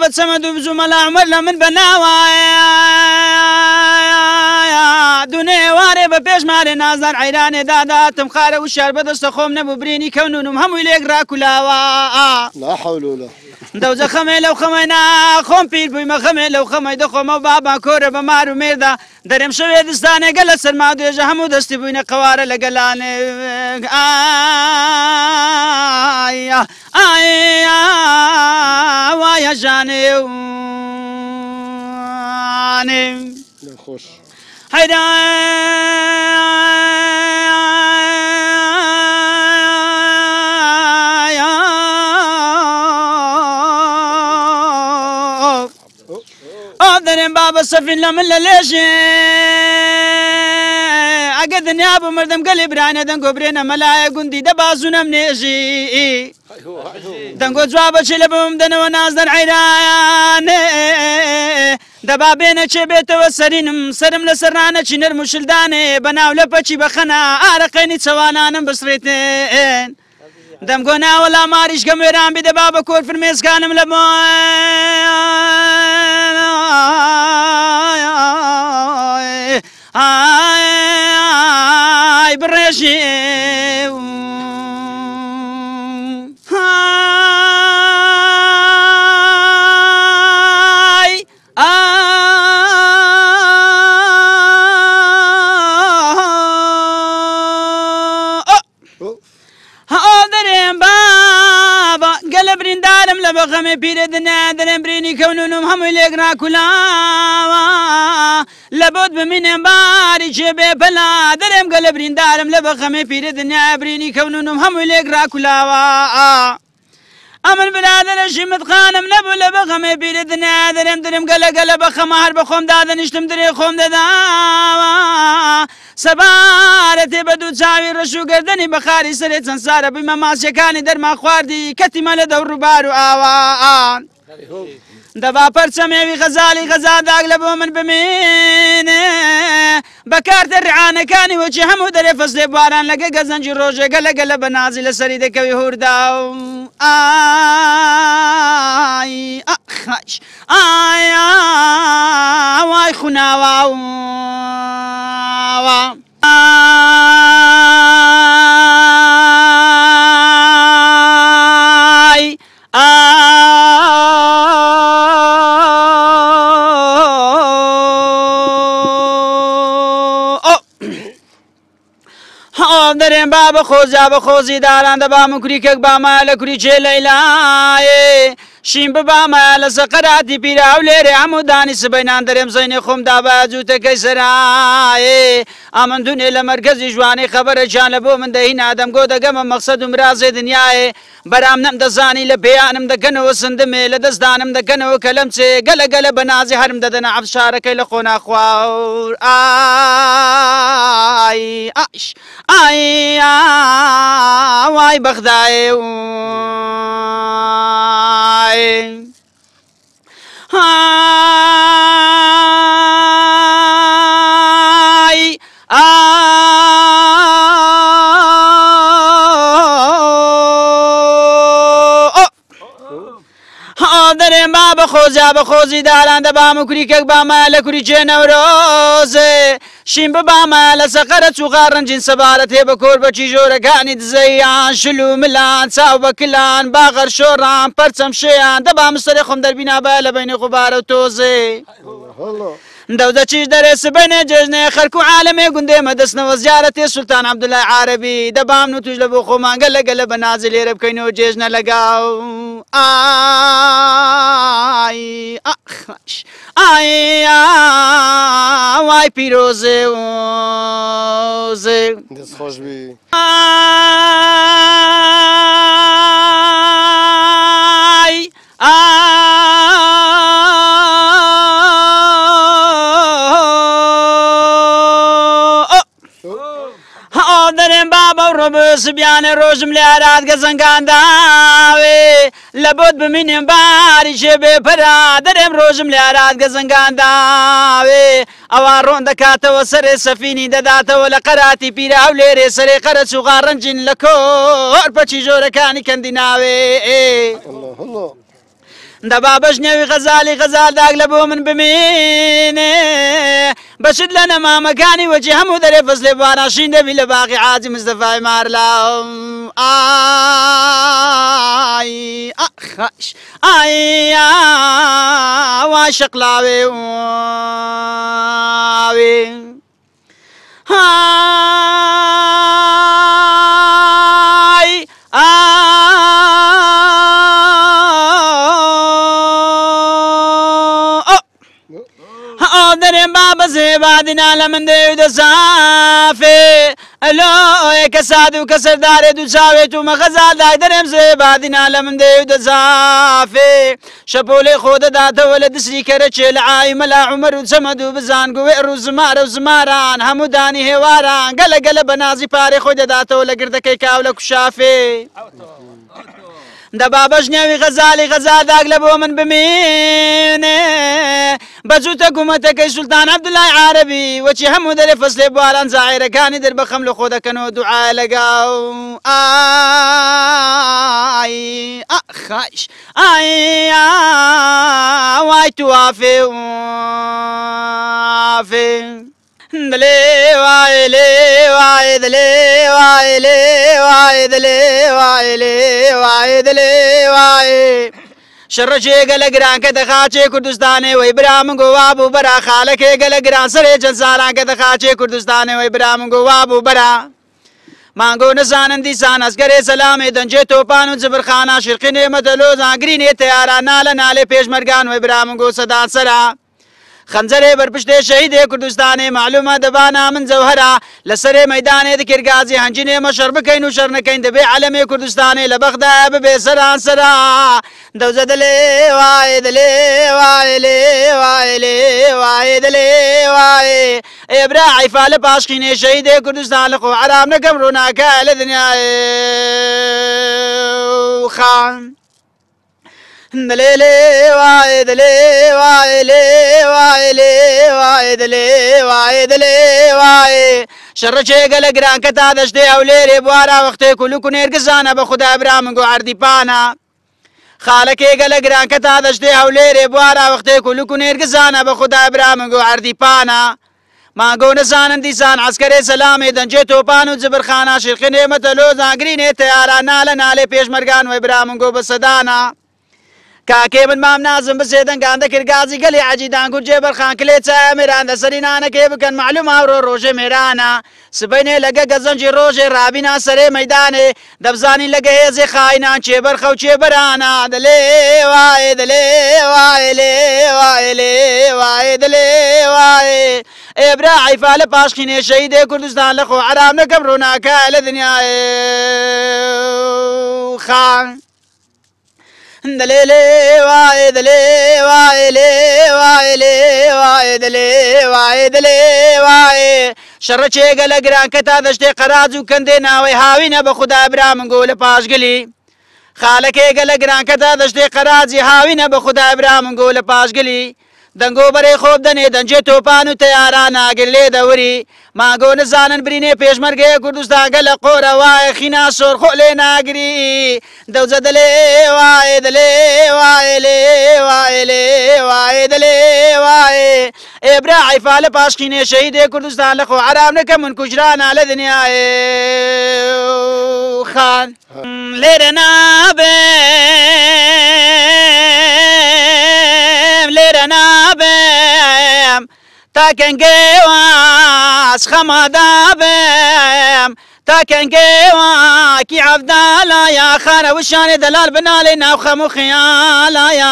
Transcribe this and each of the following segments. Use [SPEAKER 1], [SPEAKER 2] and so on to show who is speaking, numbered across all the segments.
[SPEAKER 1] بە چەمە دوو بزوومە لامەر لە من بە ناوایە دوێوارێ بە پێشمارێ نازار عیرانێ داداتم خارە و شار بەدەستە خۆم نەبوو برینی کەون و هەمووی لێک ڕاکولاوە لا حولولا دوزه خمه لو خمه نه خوم پیر بوی مخمه لو خمه د خوم بابا کور به مارو مردا درم شوی دستانه گل سرما دوی جهمو دستی بوینه قواره لگلانه آیا آیا وایا جانه آنه خوش حیران سفین لمن للیشه اگه دنیا بمردم گلی برانه دنگو برینه ملایه گندی ده بازونم نیشی دنگو جواب چلی بم دنو نازدن عیرانه دبا بینه چه بیتو سرینم سرم لسرانه چی نرمو شلدانه بناو لپچی بخنا آرقینی چوانانم بسریتن دمگو ناولا ماریش گم ویران بیده بابا کور فرمیز کانم لبون بغم پیرتنا در امبرینی کونونم همو لگنا کلاوا لبود بمینم باری چه بپلا درم گل برین دارم لبغم پیرتنا برینی کونونم همو لگنا کلاوا ئەمن بلادنەشی متخانم نەبوو لە بەغەمێ بیرت نادرم درم گەلە گەلە بەخەمە هەر بە خۆم دادنیشتم درێ خۆم دەداوە سەبارەتێ بە دوو چاوی ڕەش و گردنی بەخاری سرێ چەند سارە بیمە ماسیەکانی دەرما خواردی کەتیمە لە دەوڕووبار و ئاوان. دەبا پەرچەمێوی غەزای غەزاداگ لە بۆ من بمێنێ بەکار دەڕعانەکانی وەچی هەموو دەرێ فەسلێ باران لەگە گەزەنجی ڕۆژێگە لەگە لە بەنازی لە سەری دەکەوی هوردا و ئاخش ئایا وای خوناوا و بەڵام دەرێن با بە خۆزیا بە خۆزی داران دەبا من کوریکەک بامایە لە کوری جێ لەیلایێ شین ببامایە لە زەقەراتی پیرا و لێرێ هەموو دانی سبەینان دەرێم زینێ خۆم دابا جووتەکەی سرایێ ئامن دوێ لە مەرگەزی جوانی خبرە جان لە بۆ من دەهی نادەم گۆ دەگەمە مەقصد و مرازێ دنیاە بەرام نەم دەزانی لە پێیانم دەکەنەوە سندمێ لە دەستدانم دەکەنەوە کە لەم چێ گەلە گەلە بە نازی هەرم دەدەنە عبشارەکەی لە خۆناخوا ئاش ئاە وای بەخدای های دەێ ما بەخۆزیا بە خۆزی داران دەبام و کوریکەک بامە لە کوری جێنەورۆزێ شین ببامە لە سەقەرە چوغا ڕنجین سەبارەت هێ بە کۆربەچی ژۆرەکانی دزەیان شل و ملان چاو بەکلان باغەر شۆڕان پەرچەم شێیان دەبام سەری خۆم دەربینا بە لە بینی قوبارە و تۆزێ. دەوزە چیش دەرێس بەنێ جێژنێ خەرکو عالمێ گوندێ مەدەستنەوە زیارەتێ سولتان عبدلای عربی دەبام و توش لە بۆ خۆمانگە لەگە لە بەنازی لێرە بکەینەوە جێژنە لەگاو ئای ئای وای پیرۆزێ دەستخۆش بی ڕۆب سبیانە ڕۆژم لە عرادگە زەنگانداوێ لە بۆت بمینێن باری شێبێ پەرا دەرێم ڕۆژم لە عرادگە زەنگانداوێ ئەوە ڕۆن دەکاتەوە سەرێ سەفینی دەداتەوە لە قەراتی پیرە ئەو لێرێ سەرێ قەرە چوغا ڕنجین لە کۆ هەرپەچی جۆرەکانی کەندی ناوێ ئێ. دەبا بەژنێوی غەزای غەزاداک لە بۆ من بمێنێ بەشت لە نەمامەکانی وەجی هەموو دەرێ بەس لێ باناشین دەبی لە باقی عادی مزدەفای مارلا ئای خش ئای وا شەقلاوێ ها عالم دیو د صافه الو یک سادو کسردار دو چاوی تو مغزا دای درم زوی بادین عالم دیو د زافی شپول خود دا دولد سری کر چل عای ملا عمر زمدو بزان گو روزمار و زماران همو دانی هواران گل گل بنازی پار خود دا تول گردکی کاول کشافی دە بابەش ناوی غەزای غەزاداک لە بۆ من بمێنێ بەجوتە گومەتەکەی سولتانە دلای عربی وەچی هەموو دەرێ فەسلێ بواران زائرەکانی دەربەخەم لە خۆ دەکەنەوە آي لەگەڵ آي آي وای توافێ وافێ دلے وائے لے وائے دلے وائے لے وائے دلے وائے لے وائے دلے وائے شر چې ګل ګران کې د خاچې کردستان و ابراهيم ګوا ابو برا خالق ګل ګران سره جنزالان کې د خاچې کردستان و ابراهيم ګوا ابو برا مانگو نزانن دیسان اسگر سلام دنجه توپان و زبرخانه شرقی نعمت لوز آگرین تیارا نال نال پیشمرگان و ابراهيم ګو صدا سره خنجره بر پشت شهید کردستان معلومه د بانا من جوهره لسره میدان د کرغازی هنجین مشر بکین و شر نکین د به علم کردستان لبغدا به سران سرا دوزه دلی وای دلی وای لی وای لی وای دلی وای ابرا عفال پاشکین شهید کردستان لقو عرام نکم روناکه لدنیا خان دلێ لێ وایە دلێ وایە لێ وایە لێ وایە دلێ وایە دلێ وایە شەڕە جێگە لە گرانکە تا دەشتێ ئەو لێرێ بوارە وەختێ کولوک و نێرگزانە بە خوددا برامنگ و عردیپانە خاڵەکێگە لە گرانکە تا دەشتێ ئەو لێرێ بوارە وەختێ کولوک و نێرگزانە بە خوددا برامنگ و عردیپانە ماگۆ نەزانن دیزان ئەسکەرێ سەلامێ دەنجێ تۆپان و جبرخانە شرخنێمەتە لۆ زانگرینێ تەیاران نالە نالێ پێشمەرگان وەی برامنگۆ بە سەدانە کاکێ من مام نازم بسێ دەنگاندە کردگازی گەلی عجیدانگو جێبەرخان کلێ چای میرانە سەری نانەکەی بکەن معلوم هاورۆ ڕۆژێ مێرانە سبینێ لەگە گەزەنجی ڕۆژێ رابینا سەرێ مەدانێ دەبزانی لەگە هێزێ خاینان چێبەر خەو چێبەرانە دەلێ وایێ دەلێ وایە لێ وایە لێ وایە دەلێ وایێ ئێبرا عیفا لە پاشکی نێشەی دێ کوردستان لەخۆ عرام نەکەم ڕووناکە لە دنیاە خان. دلے لے وائے دلے وائے لے وائے لے وائے دلے وائے دلے وائے شەڕە چێگە لە گرانکە تا دەشتێ قەراز و کەندێ ناوەی هاوینە بە خوددا برامن گۆ لە پاشگلی خالەکێگە لە گرانکە تا دەشتێ قەرازی هاوینە بە خوددا برامن گۆ لە پاشگلی دنگو بری خوب دنی دنجه توپانو تیاران آگلی دوری مانگو نزانن برینه پیشمرگه کردوستان گل قور وای خینا سور خولی ناگری دوزه دلی وای دلی وای لی وای لی وای دلی وای ابرا عفال پاشخینه شهید کردوستان لخو عرام نکم من کجران آل دنیا خان لیرنا بی بيم تاكن جواس خمدا بيم تاكن جوا كي عبدالا يا خارة وشان دلال بنالي ناو خمو خيالا يا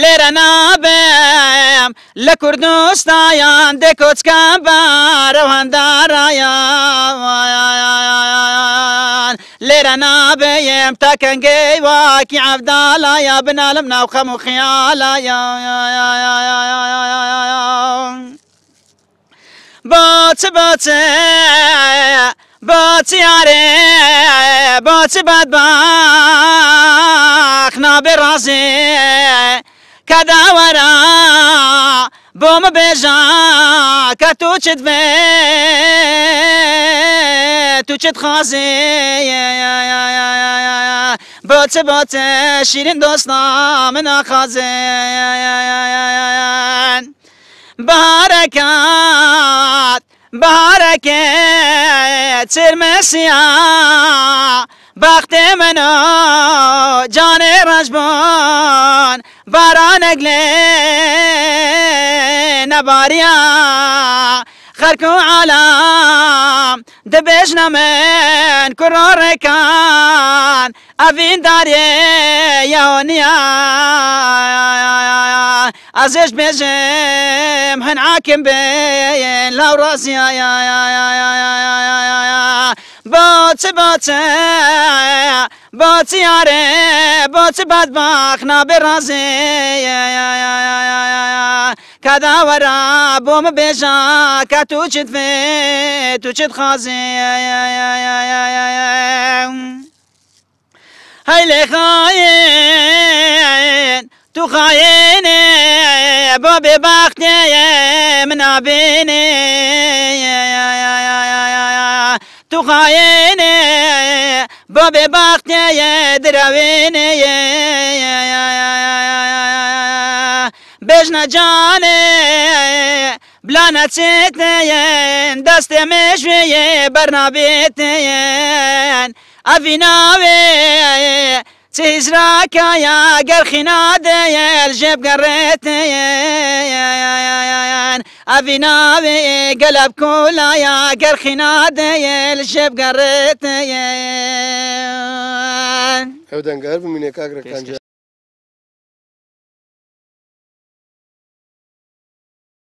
[SPEAKER 1] لێرە نابێم لە کوردستایان دێ کۆچکە بارە هەندارایان لێرە نابێم تا کەنگەی واکی عەفدالایە بنالم ناوخەم و خیالایە باچە باچە باتیاره باتی بدبخ نابه رازه کە بوم بۆمە بێژە کە تو چت بێ تو چت خازێ بۆچە بۆچە شیرین دۆستنا من ئاخازێن بەهارەکەات بەهارەکە چرمەسیە بخت منە جانێ بارانك لينا باريا خركو عالم دبجنا من كروركان أفين داري يونيا أزيج بجم هنعاكم بين لو راسي يا يا يا يا يا يا بوت بوت يا يا باد باخنا يا يا يا نبرازه ورا بوم بيجا كتوشت في توشت خازي يا يا يا يا هاي لي خاين تو خاين بابي باختي من بيني تو خاين بابے باغ بیچنا جان بلانا چیت ہے دست برنا بیت ہے ابھی نا چیز را کیا گرکھنا دے جب گھر رہتے أبناوي قلب كولا يا قر خنادي الشب يا أودن قرب من يكاكرك